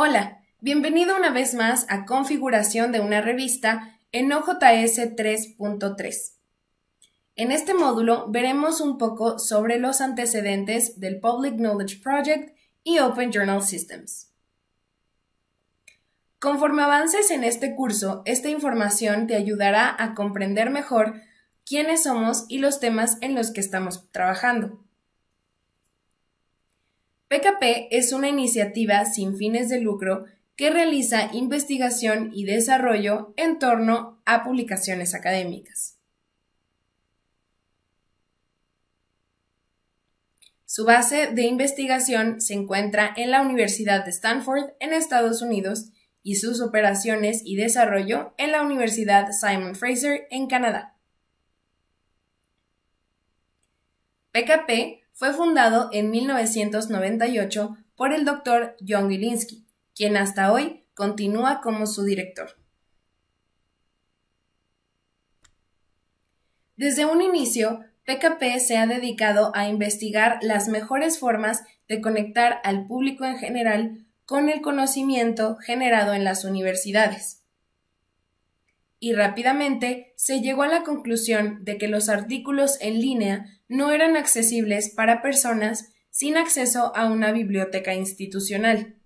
Hola, bienvenido una vez más a Configuración de una revista en OJS 3.3. En este módulo veremos un poco sobre los antecedentes del Public Knowledge Project y Open Journal Systems. Conforme avances en este curso, esta información te ayudará a comprender mejor quiénes somos y los temas en los que estamos trabajando. PKP es una iniciativa sin fines de lucro que realiza investigación y desarrollo en torno a publicaciones académicas. Su base de investigación se encuentra en la Universidad de Stanford en Estados Unidos y sus operaciones y desarrollo en la Universidad Simon Fraser en Canadá. PKP fue fundado en 1998 por el doctor John Gilinski, quien hasta hoy continúa como su director. Desde un inicio, PKP se ha dedicado a investigar las mejores formas de conectar al público en general con el conocimiento generado en las universidades y rápidamente se llegó a la conclusión de que los artículos en línea no eran accesibles para personas sin acceso a una biblioteca institucional.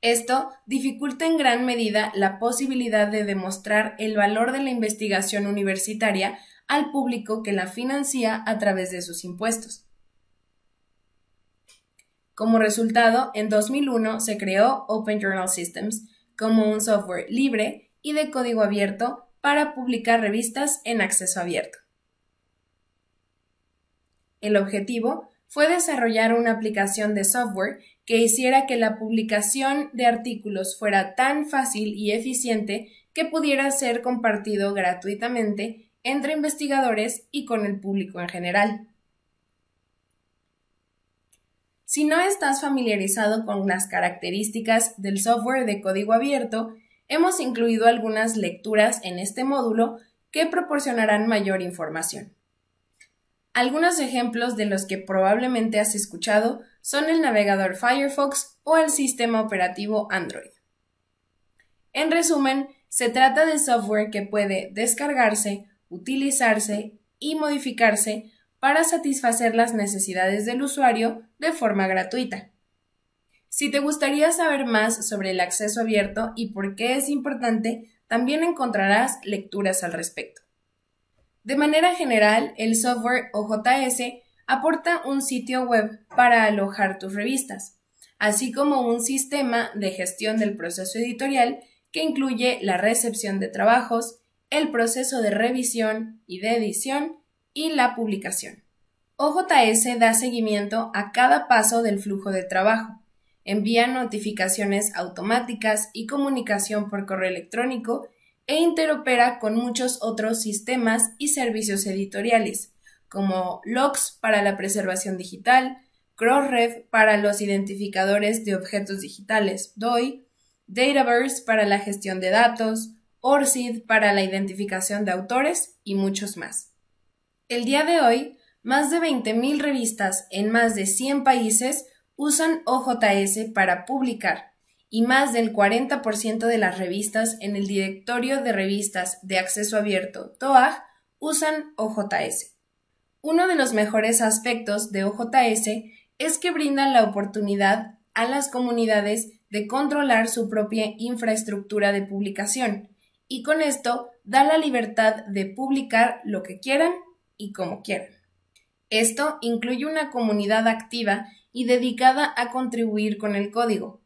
Esto dificulta en gran medida la posibilidad de demostrar el valor de la investigación universitaria al público que la financia a través de sus impuestos. Como resultado, en 2001 se creó Open Journal Systems como un software libre y de código abierto para publicar revistas en acceso abierto. El objetivo fue desarrollar una aplicación de software que hiciera que la publicación de artículos fuera tan fácil y eficiente que pudiera ser compartido gratuitamente entre investigadores y con el público en general. Si no estás familiarizado con las características del software de código abierto, Hemos incluido algunas lecturas en este módulo que proporcionarán mayor información. Algunos ejemplos de los que probablemente has escuchado son el navegador Firefox o el sistema operativo Android. En resumen, se trata de software que puede descargarse, utilizarse y modificarse para satisfacer las necesidades del usuario de forma gratuita. Si te gustaría saber más sobre el acceso abierto y por qué es importante, también encontrarás lecturas al respecto. De manera general, el software OJS aporta un sitio web para alojar tus revistas, así como un sistema de gestión del proceso editorial que incluye la recepción de trabajos, el proceso de revisión y de edición y la publicación. OJS da seguimiento a cada paso del flujo de trabajo, envía notificaciones automáticas y comunicación por correo electrónico e interopera con muchos otros sistemas y servicios editoriales, como lox para la preservación digital, Crossref para los identificadores de objetos digitales, DOI, Dataverse para la gestión de datos, ORCID para la identificación de autores y muchos más. El día de hoy, más de 20.000 revistas en más de 100 países usan OJS para publicar y más del 40% de las revistas en el directorio de revistas de acceso abierto TOAG usan OJS. Uno de los mejores aspectos de OJS es que brinda la oportunidad a las comunidades de controlar su propia infraestructura de publicación y con esto da la libertad de publicar lo que quieran y como quieran. Esto incluye una comunidad activa y dedicada a contribuir con el código,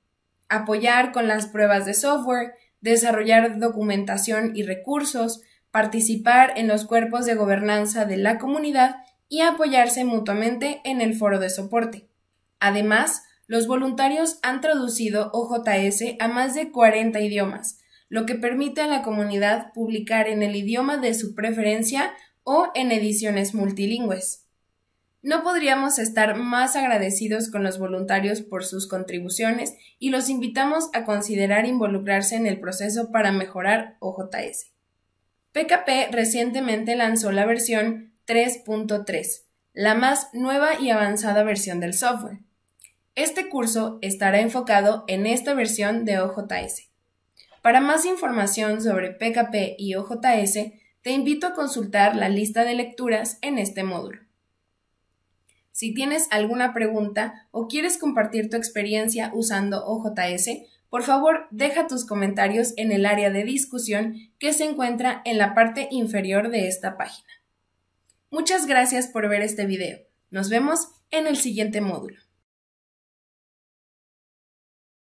apoyar con las pruebas de software, desarrollar documentación y recursos, participar en los cuerpos de gobernanza de la comunidad y apoyarse mutuamente en el foro de soporte. Además, los voluntarios han traducido OJS a más de 40 idiomas, lo que permite a la comunidad publicar en el idioma de su preferencia o en ediciones multilingües. No podríamos estar más agradecidos con los voluntarios por sus contribuciones y los invitamos a considerar involucrarse en el proceso para mejorar OJS. PKP recientemente lanzó la versión 3.3, la más nueva y avanzada versión del software. Este curso estará enfocado en esta versión de OJS. Para más información sobre PKP y OJS, te invito a consultar la lista de lecturas en este módulo. Si tienes alguna pregunta o quieres compartir tu experiencia usando OJS, por favor deja tus comentarios en el área de discusión que se encuentra en la parte inferior de esta página. Muchas gracias por ver este video. Nos vemos en el siguiente módulo.